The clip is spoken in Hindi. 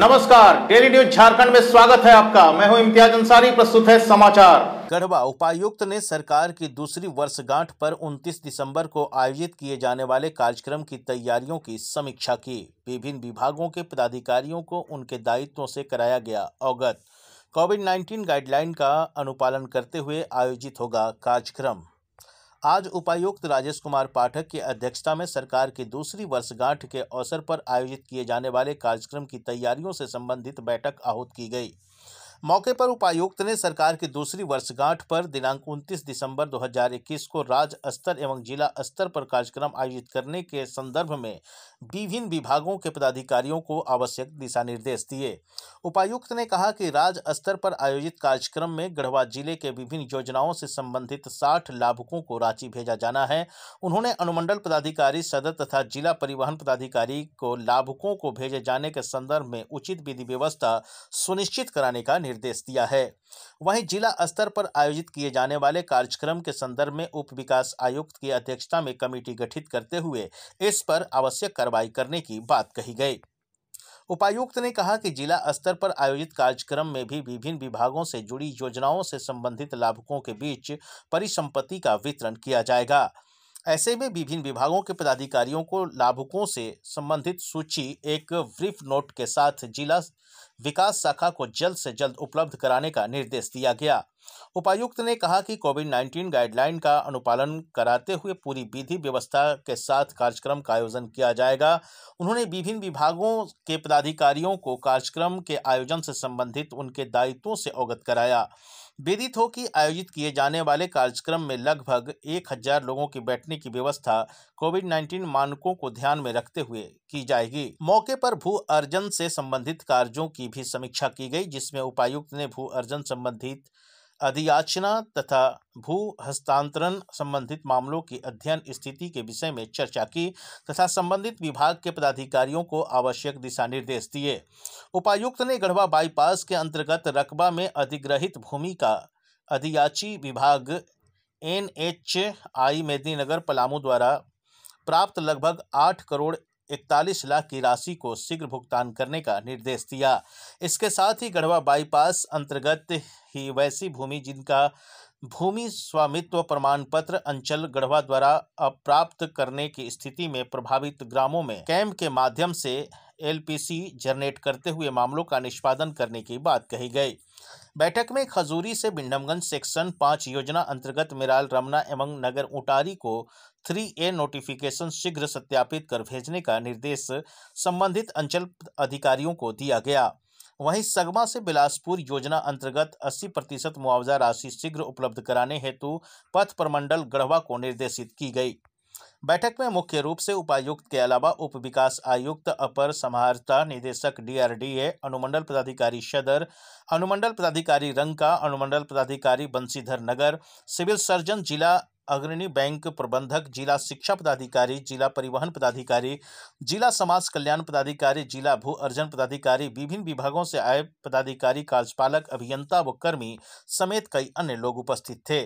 नमस्कार डेली न्यूज झारखंड में स्वागत है आपका मैं हूं इम्तियाज अंसारी प्रस्तुत है समाचार गढ़वा उपायुक्त ने सरकार की दूसरी वर्षगांठ पर 29 दिसंबर को आयोजित किए जाने वाले कार्यक्रम की तैयारियों की समीक्षा की विभिन्न विभागों के पदाधिकारियों को उनके दायित्वों से कराया गया अवगत कोविड 19 गाइडलाइन का अनुपालन करते हुए आयोजित होगा कार्यक्रम आज उपायुक्त राजेश कुमार पाठक की अध्यक्षता में सरकार की दूसरी वर्षगांठ के अवसर पर आयोजित किए जाने वाले कार्यक्रम की तैयारियों से संबंधित बैठक आहूत की गई मौके पर उपायुक्त ने सरकार की दूसरी वर्षगांठ पर दिनांक 29 दिसंबर 2021 को राज्य स्तर एवं जिला स्तर पर कार्यक्रम आयोजित करने के संदर्भ में विभिन्न विभागों के पदाधिकारियों को आवश्यक दिशा निर्देश दिए उपायुक्त ने कहा कि राज्य स्तर पर आयोजित कार्यक्रम में गढ़वा जिले के विभिन्न योजनाओं से संबंधित साठ लाभुकों को रांची भेजा जाना है उन्होंने अनुमंडल पदाधिकारी सदर तथा जिला परिवहन पदाधिकारी को लाभुकों को भेजे जाने के संदर्भ में उचित विधि व्यवस्था सुनिश्चित कराने का निर्देश निर्देश दिया है वहीं जिला स्तर पर आयोजित किए जाने वाले कार्यक्रम के संदर्भ में उप विकास आयुक्त की अध्यक्षता में कमेटी गठित करते हुए इस पर आवश्यक कार्रवाई करने की बात कही गई उपायुक्त ने कहा कि जिला स्तर पर आयोजित कार्यक्रम में भी विभिन्न विभागों से जुड़ी योजनाओं से संबंधित लाभुकों के बीच परिसंपत्ति का वितरण किया जाएगा ऐसे में विभिन्न विभागों के पदाधिकारियों को लाभुकों से संबंधित सूची एक ब्रीफ नोट के साथ जिला विकास शाखा को जल्द से जल्द उपलब्ध कराने का निर्देश दिया गया उपायुक्त ने कहा कि कोविड 19 गाइडलाइन का अनुपालन कराते हुए पूरी विधि व्यवस्था के साथ कार्यक्रम का आयोजन किया जाएगा उन्होंने विभिन्न विभागों के पदाधिकारियों को कार्यक्रम के आयोजन से संबंधित उनके दायित्वों से अवगत कराया विदित हो कि आयोजित किए जाने वाले कार्यक्रम में लगभग एक हजार लोगों के बैठने की व्यवस्था कोविड 19 मानकों को ध्यान में रखते हुए की जाएगी मौके पर भू अर्जन से संबंधित कार्यों की भी समीक्षा की गई जिसमें उपायुक्त ने भू अर्जन संबंधित अधियाचना तथा भू हस्तांतरण संबंधित मामलों की अध्ययन स्थिति के विषय में चर्चा की तथा संबंधित विभाग के पदाधिकारियों को आवश्यक दिशा निर्देश दिए उपायुक्त ने गढ़वा बाईपास के अंतर्गत रकबा में अधिग्रहित भूमि का अधियाची विभाग N H I Medininagar Palamu द्वारा प्राप्त लगभग आठ करोड़ इकतालीस लाख की राशि को शीघ्र भुगतान करने का निर्देश दिया इसके साथ ही गढ़वा बाईपास अंतर्गत ही वैसी भूमि जिनका भूमि स्वामित्व प्रमाण पत्र अंचल गढ़वा द्वारा अप्राप्त करने की स्थिति में प्रभावित ग्रामों में कैंप के माध्यम से एलपीसी जनरेट करते हुए मामलों का निष्पादन करने की बात कही गई बैठक में खजूरी से बिंडमगंज सेक्शन पाँच योजना अंतर्गत मिराल रमना एवं नगर उटारी को थ्री ए नोटिफिकेशन शीघ्र सत्यापित कर भेजने का निर्देश संबंधित अंचल अधिकारियों को दिया गया वहीं सगमा से बिलासपुर योजना अंतर्गत 80 प्रतिशत मुआवजा राशि शीघ्र उपलब्ध कराने हेतु पथ प्रमंडल गढ़वा को निर्देशित की गई बैठक में मुख्य रूप से उपायुक्त के अलावा उप विकास आयुक्त अपर समाहर्ता निदेशक डीआरडीए अनुमंडल पदाधिकारी सदर अनुमंडल पदाधिकारी रंका अनुमंडल पदाधिकारी बंशीधर नगर सिविल सर्जन जिला अग्रणी बैंक प्रबंधक जिला शिक्षा पदाधिकारी जिला परिवहन पदाधिकारी जिला समाज कल्याण पदाधिकारी जिला भू अर्जन पदाधिकारी विभिन्न विभागों से आए पदाधिकारी कार्यपालक अभियंता व कर्मी समेत कई अन्य लोग उपस्थित थे